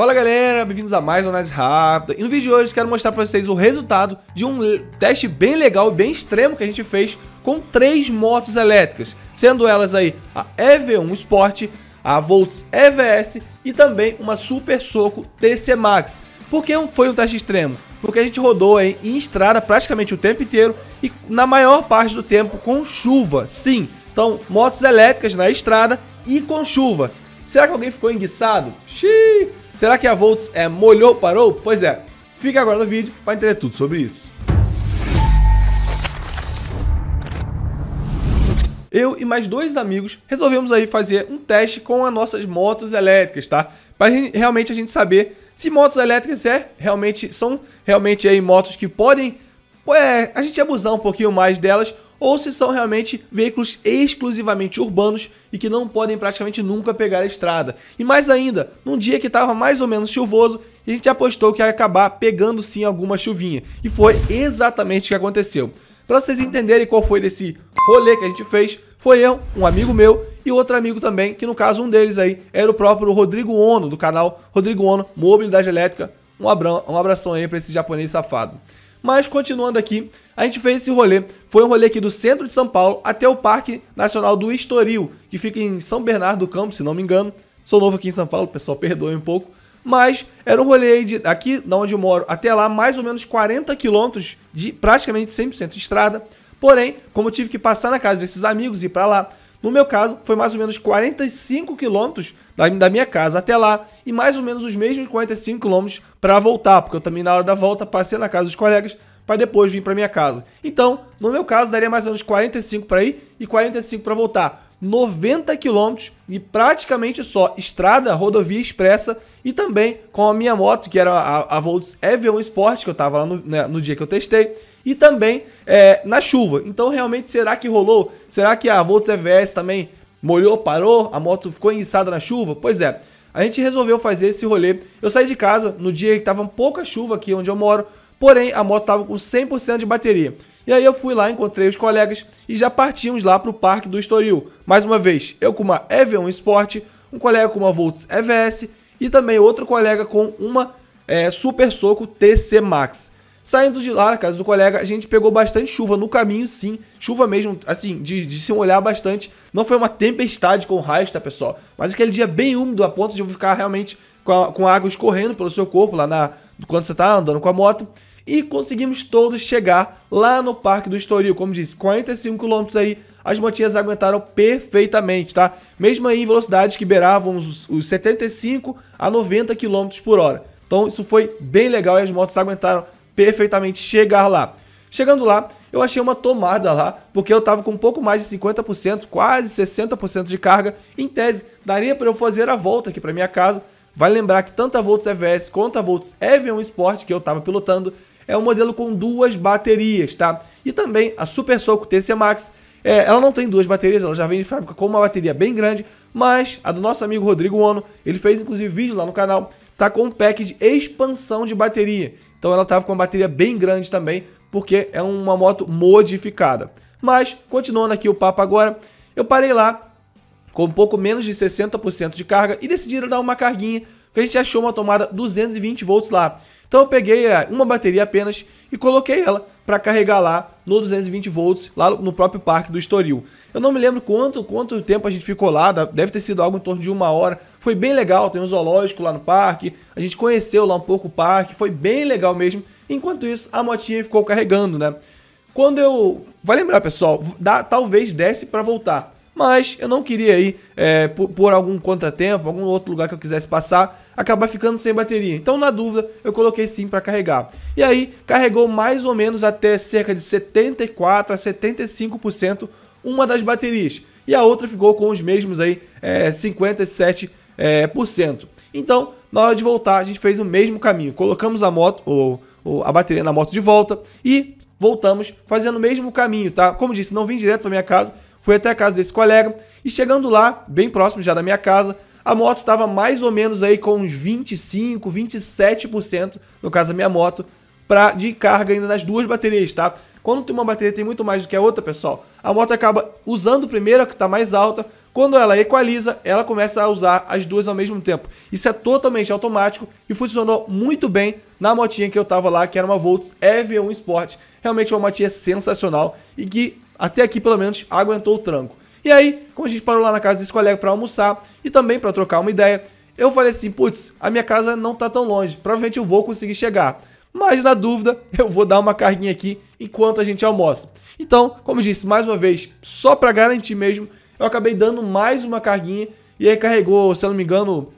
Fala galera, bem-vindos a mais um análise rápida E no vídeo de hoje quero mostrar pra vocês o resultado de um teste bem legal e bem extremo que a gente fez com três motos elétricas Sendo elas aí a EV1 Sport, a Volts EVS e também uma Super Soco TC Max Por que foi um teste extremo? Porque a gente rodou aí em estrada praticamente o tempo inteiro e na maior parte do tempo com chuva, sim Então, motos elétricas na estrada e com chuva Será que alguém ficou enguiçado? Xiii! Será que a Volts é molhou, parou? Pois é, fica agora no vídeo para entender tudo sobre isso. Eu e mais dois amigos resolvemos aí fazer um teste com as nossas motos elétricas, tá? Para realmente a gente saber se motos elétricas é realmente são realmente aí motos que podem é, a gente abusar um pouquinho mais delas ou se são realmente veículos exclusivamente urbanos e que não podem praticamente nunca pegar a estrada. E mais ainda, num dia que estava mais ou menos chuvoso, a gente apostou que ia acabar pegando sim alguma chuvinha. E foi exatamente o que aconteceu. Para vocês entenderem qual foi desse rolê que a gente fez, foi eu, um amigo meu e outro amigo também, que no caso um deles aí era o próprio Rodrigo Ono, do canal Rodrigo Ono Mobilidade Elétrica. Um, abra um abração aí para esse japonês safado. Mas continuando aqui, a gente fez esse rolê. Foi um rolê aqui do centro de São Paulo até o Parque Nacional do Estoril, que fica em São Bernardo do Campo, se não me engano. Sou novo aqui em São Paulo, pessoal, perdoe um pouco. Mas era um rolê de, aqui da onde eu moro até lá, mais ou menos 40 quilômetros de praticamente 100% estrada. Porém, como eu tive que passar na casa desses amigos e ir para lá, no meu caso, foi mais ou menos 45 quilômetros da, minha casa até lá e mais ou menos os mesmos 45 quilômetros para voltar, porque eu também na hora da volta passei na casa dos colegas para depois vir para minha casa. Então, no meu caso, daria mais ou menos 45 para ir e 45 para voltar. 90 quilômetros e praticamente só estrada, rodovia expressa e também com a minha moto, que era a, a Volts EV1 Sport, que eu tava lá no, né, no dia que eu testei, e também é, na chuva. Então realmente será que rolou? Será que a Volts EVS também molhou, parou, a moto ficou enguiçada na chuva? Pois é. A gente resolveu fazer esse rolê. Eu saí de casa no dia que tava pouca chuva aqui onde eu moro, porém a moto estava com 100% de bateria. E aí eu fui lá, encontrei os colegas e já partimos lá para o Parque do Estoril. Mais uma vez, eu com uma EV1 Sport, um colega com uma Volts EVS e também outro colega com uma é, Super Soco TC Max. Saindo de lá, na casa do colega, a gente pegou bastante chuva no caminho, sim. Chuva mesmo, assim, de, de se molhar bastante. Não foi uma tempestade com raios, tá, pessoal? Mas aquele dia bem úmido, a ponto de eu ficar realmente com a, com água escorrendo pelo seu corpo lá na, quando você tá andando com a moto e conseguimos todos chegar lá no Parque do Estoril. Como disse, 45 km aí, as motinhas aguentaram perfeitamente, tá? Mesmo aí em velocidades que beiravam os, os 75 a 90 km por hora. Então isso foi bem legal e as motos aguentaram perfeitamente chegar lá. Chegando lá, eu achei uma tomada lá, porque eu tava com um pouco mais de 50%, quase 60% de carga. Em tese, daria para eu fazer a volta aqui para minha casa, Vai lembrar que tanto a Volts EVS quanto a Volts EV1 Sport, que eu estava pilotando, é um modelo com duas baterias, tá? E também a Super Soco TC Max, é, ela não tem duas baterias, ela já vem de fábrica com uma bateria bem grande, mas a do nosso amigo Rodrigo Ono, ele fez inclusive vídeo lá no canal, tá com um pack de expansão de bateria. Então ela tava com uma bateria bem grande também, porque é uma moto modificada. Mas, continuando aqui o papo agora, eu parei lá com um pouco menos de 60% de carga e decidiram dar uma carguinha, porque a gente achou uma tomada 220 volts lá. Então eu peguei é, uma bateria apenas e coloquei ela para carregar lá no 220 volts, lá no próprio parque do Estoril. Eu não me lembro quanto, quanto tempo a gente ficou lá, deve ter sido algo em torno de uma hora. Foi bem legal, tem um zoológico lá no parque, a gente conheceu lá um pouco o parque, foi bem legal mesmo. Enquanto isso, a motinha ficou carregando, né? Quando eu... Vai lembrar, pessoal, dá, talvez desce para voltar mas eu não queria aí, é, por, por, algum contratempo, algum outro lugar que eu quisesse passar, acabar ficando sem bateria. Então, na dúvida, eu coloquei sim para carregar. E aí, carregou mais ou menos até cerca de 74 a 75% uma das baterias. E a outra ficou com os mesmos aí, é, 57%. É, por cento. Então, na hora de voltar, a gente fez o mesmo caminho. Colocamos a moto, ou, ou a bateria na moto de volta e voltamos fazendo o mesmo caminho, tá? Como disse, não vim direto para minha casa, Fui até a casa desse colega e chegando lá, bem próximo já da minha casa, a moto estava mais ou menos aí com uns 25, 27%, no caso da minha moto, pra, de carga ainda nas duas baterias, tá? Quando tem uma bateria tem muito mais do que a outra, pessoal, a moto acaba usando primeiro a que está mais alta, quando ela equaliza, ela começa a usar as duas ao mesmo tempo. Isso é totalmente automático e funcionou muito bem na motinha que eu tava lá, que era uma Volts EV1 Sport. Realmente uma motinha sensacional e que até aqui, pelo menos, aguentou o tranco. E aí, como a gente parou lá na casa desse colega para almoçar e também para trocar uma ideia, eu falei assim: putz, a minha casa não tá tão longe, provavelmente eu vou conseguir chegar. Mas na dúvida, eu vou dar uma carguinha aqui enquanto a gente almoça. Então, como eu disse, mais uma vez, só para garantir mesmo, eu acabei dando mais uma carguinha e aí carregou, se eu não me engano,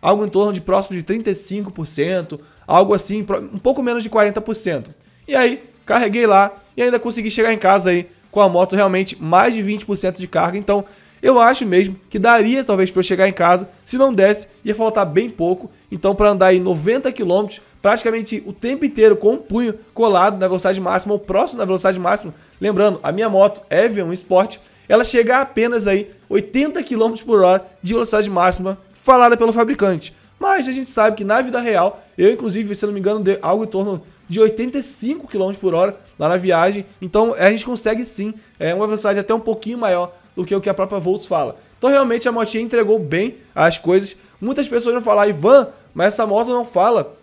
algo em torno de próximo de 35%, algo assim, um pouco menos de 40%. E aí, carreguei lá e ainda consegui chegar em casa aí com a moto realmente mais de 20% de carga. Então, eu acho mesmo que daria talvez para eu chegar em casa, se não desse, ia faltar bem pouco. Então, para andar aí 90 km, praticamente o tempo inteiro com o um punho colado na velocidade máxima ou próximo da velocidade máxima. Lembrando, a minha moto é V1 Sport, ela chega a apenas aí 80 km por hora de velocidade máxima falada pelo fabricante. Mas a gente sabe que na vida real, eu inclusive, se não me engano, dei algo em torno de 85 km por hora lá na viagem. Então a gente consegue sim é, uma velocidade até um pouquinho maior do que o que a própria Volts fala. Então realmente a motinha entregou bem as coisas. Muitas pessoas vão falar, Ivan, mas essa moto não fala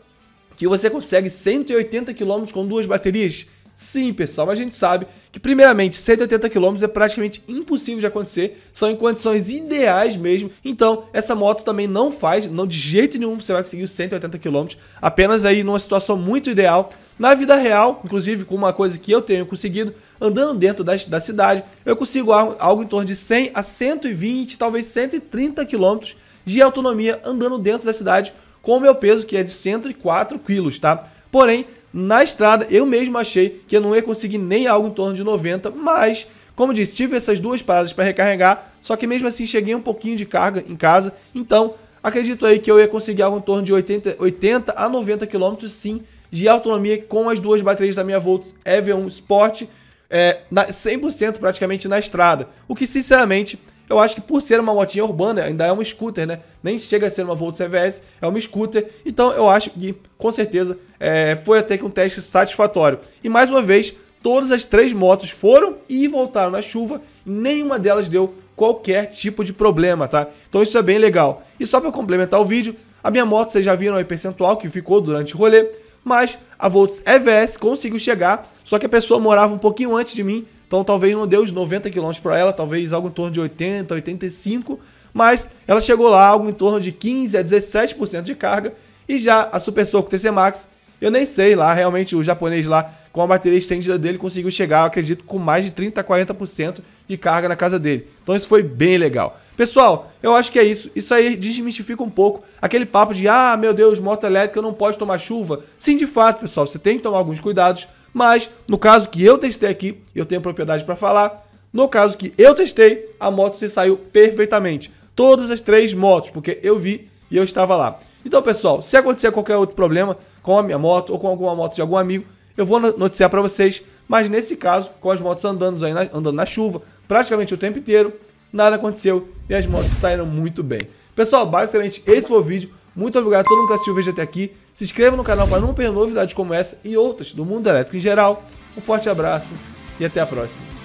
que você consegue 180 km com duas baterias. Sim, pessoal, mas a gente sabe que, primeiramente, 180 km é praticamente impossível de acontecer, são em condições ideais mesmo. Então, essa moto também não faz, não de jeito nenhum você vai conseguir os 180 km, apenas aí numa situação muito ideal. Na vida real, inclusive com uma coisa que eu tenho conseguido, andando dentro da, da cidade, eu consigo algo, em torno de 100 a 120, talvez 130 km de autonomia andando dentro da cidade com o meu peso, que é de 104 quilos tá? Porém, na estrada, eu mesmo achei que eu não ia conseguir nem algo em torno de 90, mas, como disse, tive essas duas paradas para recarregar, só que mesmo assim cheguei um pouquinho de carga em casa, então acredito aí que eu ia conseguir algo em torno de 80, 80 a 90 km, sim, de autonomia com as duas baterias da minha Volts EV1 Sport, é, na, 100% praticamente na estrada, o que sinceramente eu acho que por ser uma motinha urbana, ainda é uma scooter, né? Nem chega a ser uma Volts CVS, é uma scooter. Então eu acho que, com certeza, é, foi até que um teste satisfatório. E mais uma vez, todas as três motos foram e voltaram na chuva. Nenhuma delas deu qualquer tipo de problema, tá? Então isso é bem legal. E só para complementar o vídeo, a minha moto vocês já viram aí percentual que ficou durante o rolê, mas a Volts EVS conseguiu chegar, só que a pessoa morava um pouquinho antes de mim, então talvez não deu os 90 km para ela, talvez algo em torno de 80, 85, mas ela chegou lá algo em torno de 15 a 17% de carga e já a Super Soco TC Max, eu nem sei lá, realmente o japonês lá com a bateria estendida dele conseguiu chegar, acredito, com mais de 30 a 40% de carga na casa dele. Então isso foi bem legal. Pessoal, eu acho que é isso. Isso aí desmistifica um pouco aquele papo de, ah, meu Deus, moto elétrica não pode tomar chuva. Sim, de fato, pessoal, você tem que tomar alguns cuidados mas no caso que eu testei aqui, eu tenho propriedade para falar. No caso que eu testei, a moto se saiu perfeitamente. Todas as três motos, porque eu vi e eu estava lá. Então, pessoal, se acontecer qualquer outro problema com a minha moto ou com alguma moto de algum amigo, eu vou noticiar para vocês. Mas nesse caso, com as motos andando, aí na, andando na chuva praticamente o tempo inteiro, nada aconteceu e as motos saíram muito bem. Pessoal, basicamente esse foi o vídeo. Muito obrigado a todo mundo que assistiu o vídeo até aqui. Se inscreva no canal para não perder novidades como essa e outras do mundo elétrico em geral. Um forte abraço e até a próxima.